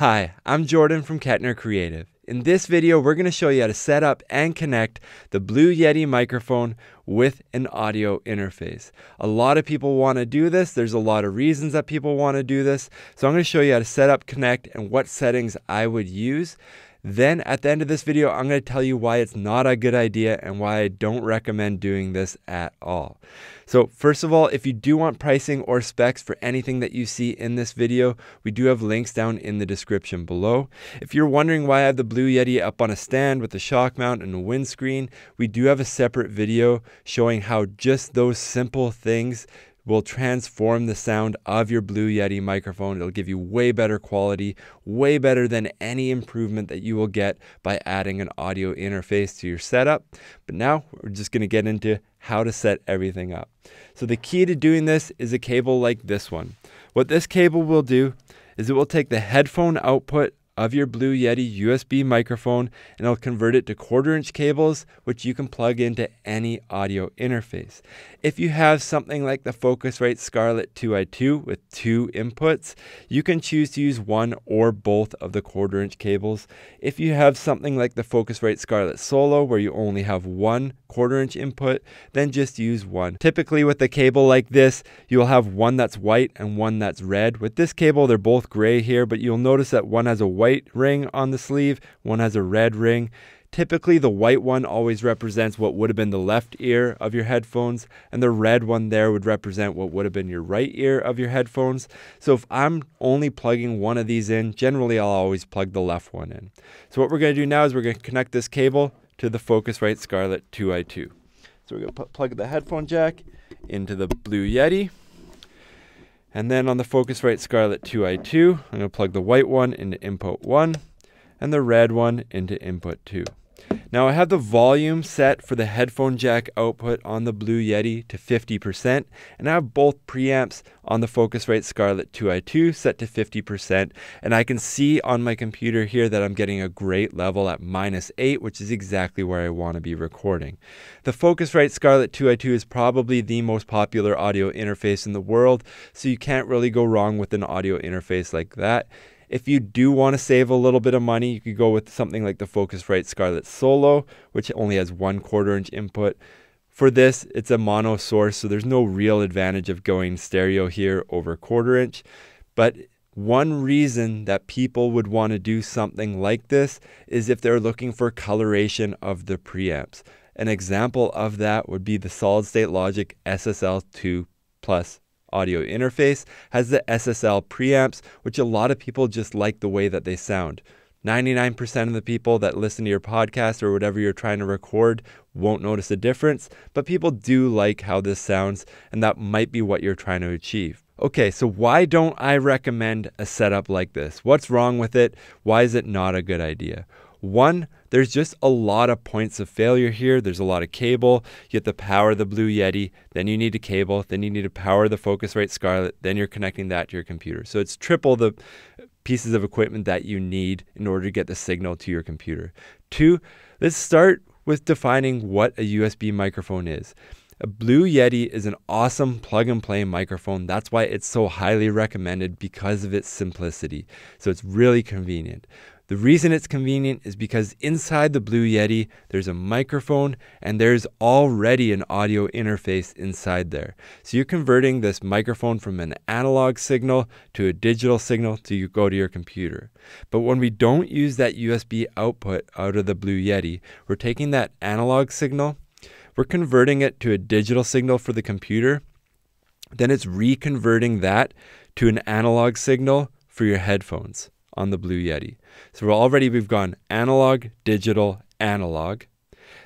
Hi, I'm Jordan from Kettner Creative. In this video, we're going to show you how to set up and connect the Blue Yeti microphone with an audio interface. A lot of people want to do this. There's a lot of reasons that people want to do this. So I'm going to show you how to set up, connect, and what settings I would use then at the end of this video, I'm going to tell you why it's not a good idea and why I don't recommend doing this at all. So first of all, if you do want pricing or specs for anything that you see in this video, we do have links down in the description below. If you're wondering why I have the Blue Yeti up on a stand with a shock mount and a windscreen, we do have a separate video showing how just those simple things will transform the sound of your Blue Yeti microphone. It'll give you way better quality, way better than any improvement that you will get by adding an audio interface to your setup. But now we're just going to get into how to set everything up. So the key to doing this is a cable like this one. What this cable will do is it will take the headphone output of your Blue Yeti USB microphone and it'll convert it to quarter inch cables, which you can plug into any audio interface. If you have something like the Focusrite Scarlett 2i2 with two inputs, you can choose to use one or both of the quarter inch cables. If you have something like the Focusrite Scarlett Solo where you only have one quarter inch input, then just use one. Typically with a cable like this, you'll have one that's white and one that's red. With this cable, they're both gray here, but you'll notice that one has a white white ring on the sleeve, one has a red ring. Typically, the white one always represents what would have been the left ear of your headphones, and the red one there would represent what would have been your right ear of your headphones. So, if I'm only plugging one of these in, generally I'll always plug the left one in. So, what we're going to do now is we're going to connect this cable to the Focusrite Scarlett 2i2. So, we're going to plug the headphone jack into the Blue Yeti. And then on the Focusrite Scarlett 2i2, I'm going to plug the white one into input 1 and the red one into input 2. Now I have the volume set for the headphone jack output on the Blue Yeti to 50% and I have both preamps on the Focusrite Scarlett 2i2 set to 50% and I can see on my computer here that I'm getting a great level at minus 8 which is exactly where I want to be recording. The Focusrite Scarlett 2i2 is probably the most popular audio interface in the world so you can't really go wrong with an audio interface like that. If you do want to save a little bit of money, you could go with something like the Focusrite Scarlett Solo, which only has one quarter inch input. For this, it's a mono source, so there's no real advantage of going stereo here over quarter inch. But one reason that people would want to do something like this is if they're looking for coloration of the preamps. An example of that would be the solid state logic SSL2 plus audio interface has the SSL preamps, which a lot of people just like the way that they sound. 99% of the people that listen to your podcast or whatever you're trying to record won't notice a difference, but people do like how this sounds, and that might be what you're trying to achieve. Okay, so why don't I recommend a setup like this? What's wrong with it? Why is it not a good idea? One, there's just a lot of points of failure here. There's a lot of cable. You have to power the Blue Yeti, then you need a cable, then you need to power the Focusrite Scarlett, then you're connecting that to your computer. So it's triple the pieces of equipment that you need in order to get the signal to your computer. Two, let's start with defining what a USB microphone is. A Blue Yeti is an awesome plug and play microphone. That's why it's so highly recommended because of its simplicity. So it's really convenient. The reason it's convenient is because inside the Blue Yeti, there's a microphone and there's already an audio interface inside there. So you're converting this microphone from an analog signal to a digital signal to go to your computer. But when we don't use that USB output out of the Blue Yeti, we're taking that analog signal, we're converting it to a digital signal for the computer, then it's reconverting that to an analog signal for your headphones on the Blue Yeti. So already we've gone analog, digital, analog.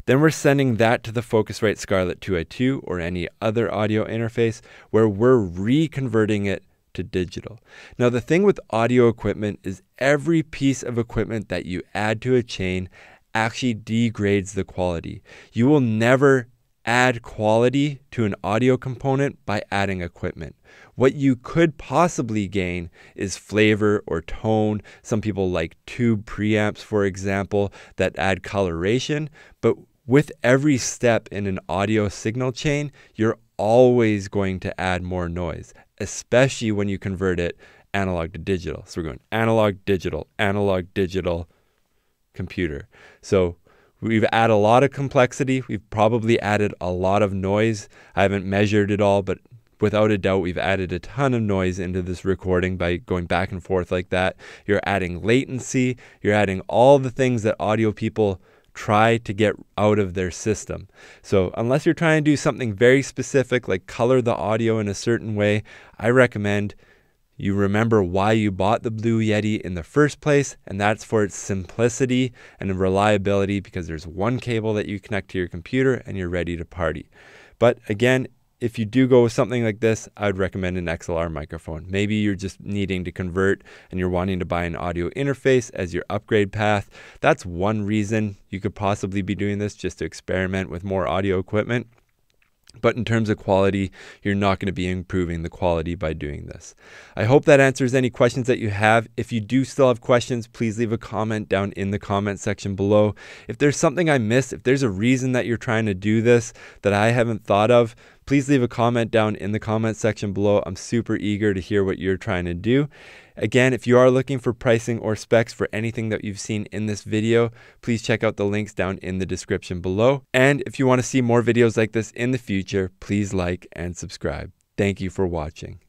Then we're sending that to the Focusrite Scarlett 2i2 or any other audio interface where we're reconverting it to digital. Now, the thing with audio equipment is every piece of equipment that you add to a chain actually degrades the quality. You will never add quality to an audio component by adding equipment. What you could possibly gain is flavor or tone. Some people like tube preamps, for example, that add coloration. But with every step in an audio signal chain, you're always going to add more noise, especially when you convert it analog to digital. So we're going analog, digital, analog, digital, computer. So we've added a lot of complexity. We've probably added a lot of noise. I haven't measured it all, but without a doubt, we've added a ton of noise into this recording by going back and forth like that. You're adding latency, you're adding all the things that audio people try to get out of their system. So, unless you're trying to do something very specific, like color the audio in a certain way, I recommend you remember why you bought the Blue Yeti in the first place, and that's for its simplicity and reliability because there's one cable that you connect to your computer and you're ready to party. But again, if you do go with something like this, I would recommend an XLR microphone. Maybe you're just needing to convert and you're wanting to buy an audio interface as your upgrade path. That's one reason you could possibly be doing this just to experiment with more audio equipment. But in terms of quality, you're not going to be improving the quality by doing this. I hope that answers any questions that you have. If you do still have questions, please leave a comment down in the comment section below. If there's something I missed, if there's a reason that you're trying to do this that I haven't thought of, please leave a comment down in the comment section below. I'm super eager to hear what you're trying to do. Again, if you are looking for pricing or specs for anything that you've seen in this video, please check out the links down in the description below. And if you want to see more videos like this in the future, please like and subscribe. Thank you for watching.